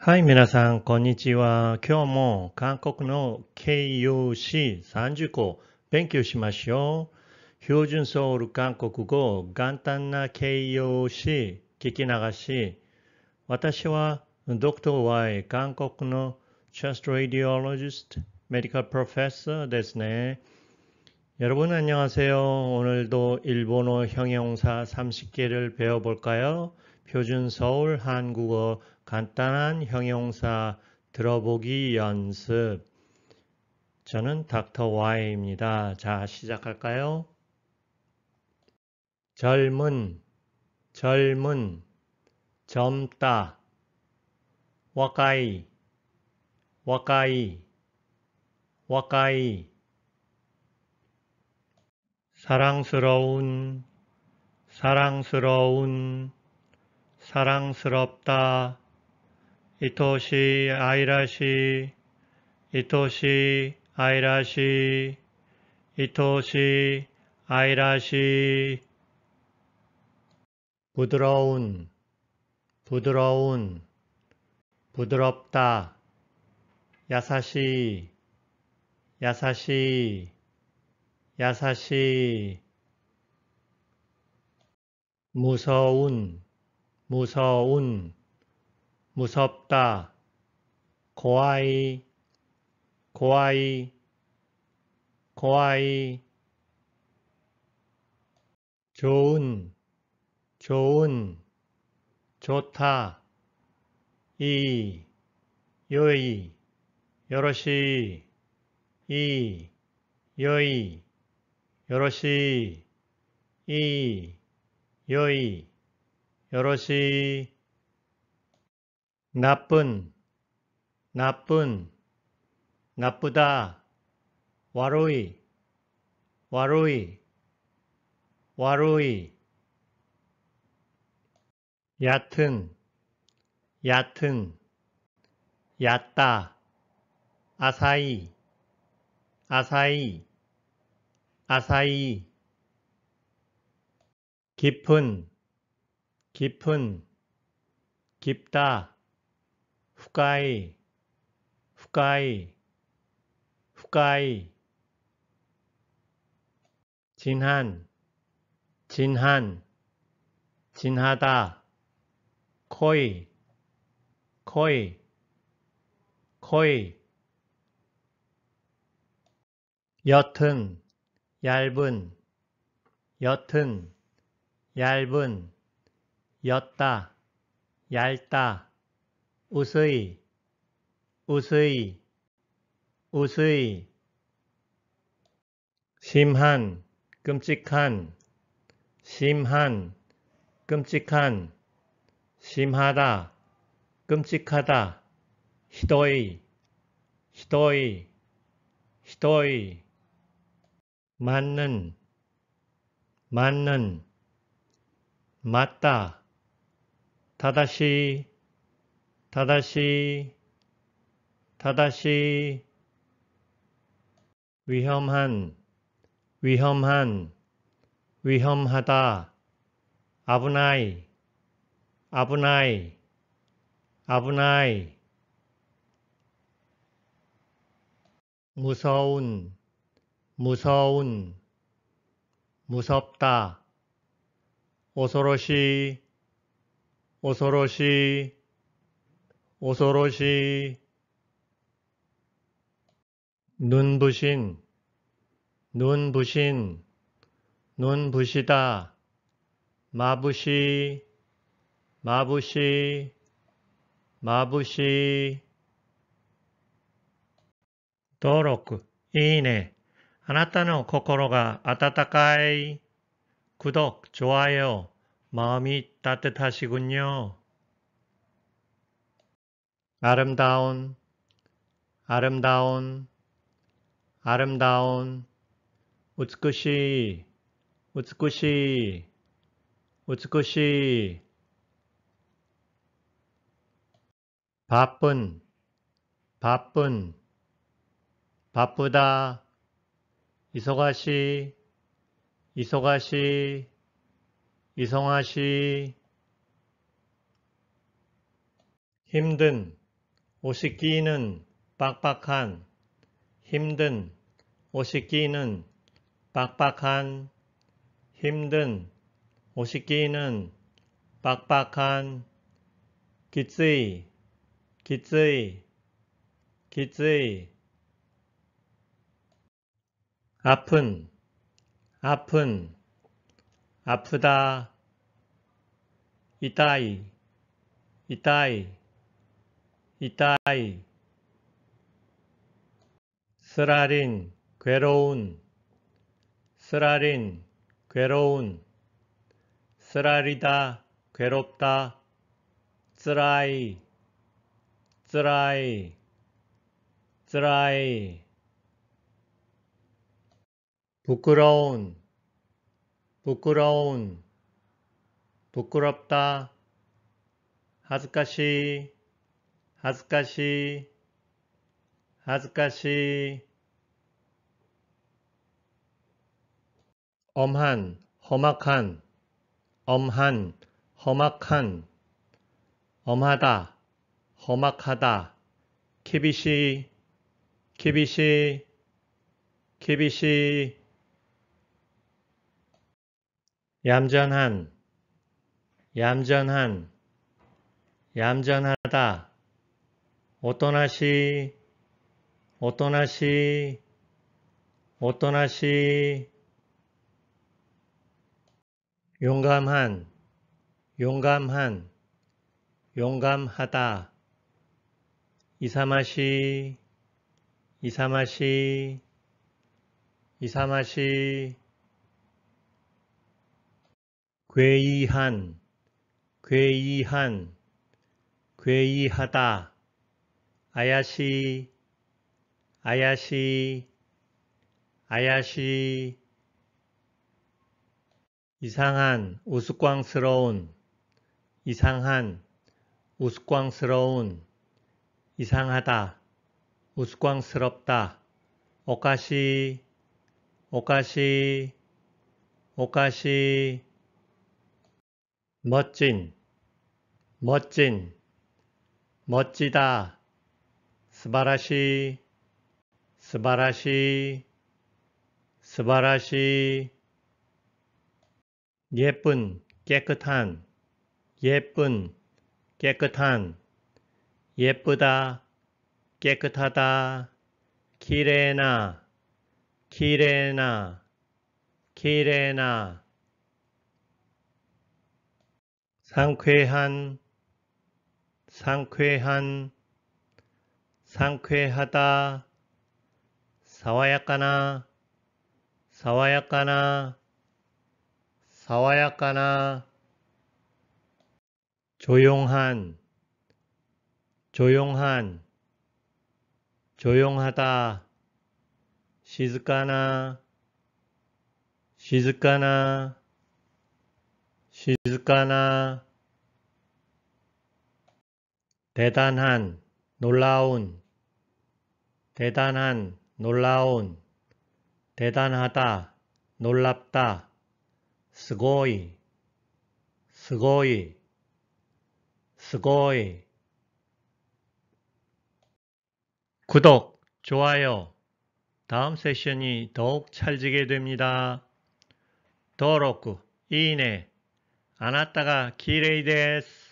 はい、皆さん、こんにちは。今日も韓国の k u c 30個勉強しましょう。標準ソウル韓国語簡単な KUC 聞き流し。私は d r Y 韓国の Chest Radiologist Medical Professor ですね。여러분안녕하세요오늘도일본어형용사30개를배워볼까요 표준 서울 한국어 간단한 형용사 들어보기 연습. 저는 닥터 Y입니다. 자, 시작할까요? 젊은, 젊은, 젊다, 와카이, 와카이, 와카이, 사랑스러운, 사랑스러운, 사랑스럽다. 이토시 아이라시 이토시 아이라시 이토시 아이라시 부드러운 부드러운 부드럽다 야사시 야사시 야사시 무서운 무서운, 무섭다, 고아이, 고아이, 고아이, 좋은, 좋은, 좋다, 이, 여의, 여럿이, 이, 요의 여럿이, 이, 요이. 여럿이 나쁜, 나쁜, 나쁘다, 와로이, 와로이, 와로이, 얕은, 얕은, 얕다, 아사이, 아사이, 아사이, 깊은, 깊은 깊다 후가이 후가이 후가이 진한 진한 진하다 코이 코이 코이 옅은 얇은 옅은 얇은 였다, 얇다, 우스이, 우스이, 우스이. 심한, 끔찍한, 심한, 끔찍한, 심하다, 끔찍하다, 히도이, 히도이, 히도이. 맞는, 맞는, 맞다, 다다시 다다시 다다시 위험한 위험한 위험하다 아브나이 아브나이 아브나이 무서운 무서운 무섭다 오소로시 오소로시 오소로시 눈부신 눈부신 눈부시다 마부시 마부시 마부시 도록 이네 あなたの心が温かい。구독、좋아요、마음이 따뜻하시군요. 아름다운, 아름다운, 아름다운, 우츠쿠시, 우츠쿠시, 우츠쿠시. 바쁜, 바쁜, 바쁘다, 이소가시, 이소가시, 이성아시 힘든 옷이 끼는 빡빡한 힘든 옷이 끼는 빡빡한 힘든 옷이 끼는 빡빡한 기쯔이 기쯔이 기쯔이 아픈 아픈 아프다 이따이 이따이 痛い 쓰라린 괴로운 쓰라린 괴로운 쓰라리다 괴롭다 쓰라이 쓰라이 쓰라이 부끄러운 부끄러운 부끄럽다 恥ずかしい恥ずかしい恥ずかしい 엄한, 험악한, 엄한, 험악한, 엄하다, 험악하다, 키비시, 키비시, 키비시, 얌전한, 얌전한, 얌전하다, 어떤아시어떤아시어떤아시 용감한 용감한 용감하다 이사마시 이사마시 이사마시 괴이한 괴이한 괴이하다 아야시 아야시 아야시 이상한 우스꽝스러운 이상한 우스꽝스러운 이상하다 우스꽝스럽다 오까시 오까시 오까시 멋진 멋진 멋지다 스바라시 스바라시 스바라시 예쁜 깨끗한 예쁜 깨끗한 예쁘다 깨끗하다 키레나 키레나 키레나 상쾌한 상쾌한 상쾌하다 사와야까나 사와야까나 사와야까나 조용한 조용한 조용하다 시즈까나 시즈까나 시즈까나 대단한 놀라운, 대단한, 놀라운, 대단하다, 놀랍다, 스고이, 스고이, 스고이. 구독, 좋아요. 다음 세션이 더욱 찰지게 됩니다. 더럽고, 이네, 안았다가 기레이 데스.